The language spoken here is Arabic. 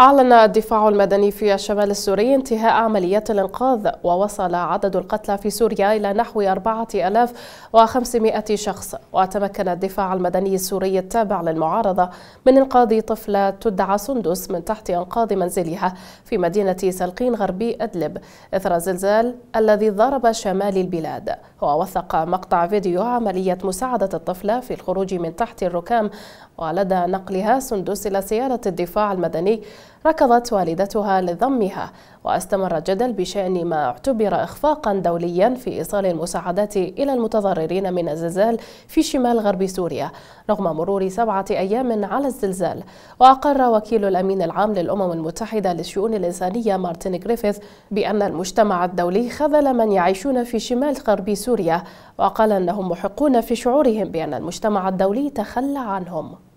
أعلن الدفاع المدني في الشمال السوري انتهاء عمليات الإنقاذ ووصل عدد القتلى في سوريا إلى نحو 4500 شخص وتمكن الدفاع المدني السوري التابع للمعارضة من إنقاذ طفلة تدعى سندس من تحت أنقاض منزلها في مدينة سلقين غربي أدلب إثر الزلزال الذي ضرب شمال البلاد ووثق مقطع فيديو عملية مساعدة الطفلة في الخروج من تحت الركام ولدى نقلها سندس إلى سيارة الدفاع المدني ركضت والدتها لضمها واستمر الجدل بشأن ما اعتبر إخفاقا دوليا في إيصال المساعدات إلى المتضررين من الزلزال في شمال غرب سوريا رغم مرور سبعة أيام على الزلزال وأقر وكيل الأمين العام للأمم المتحدة للشؤون الإنسانية مارتن جريفيث بأن المجتمع الدولي خذل من يعيشون في شمال غرب سوريا وقال أنهم محقون في شعورهم بأن المجتمع الدولي تخلى عنهم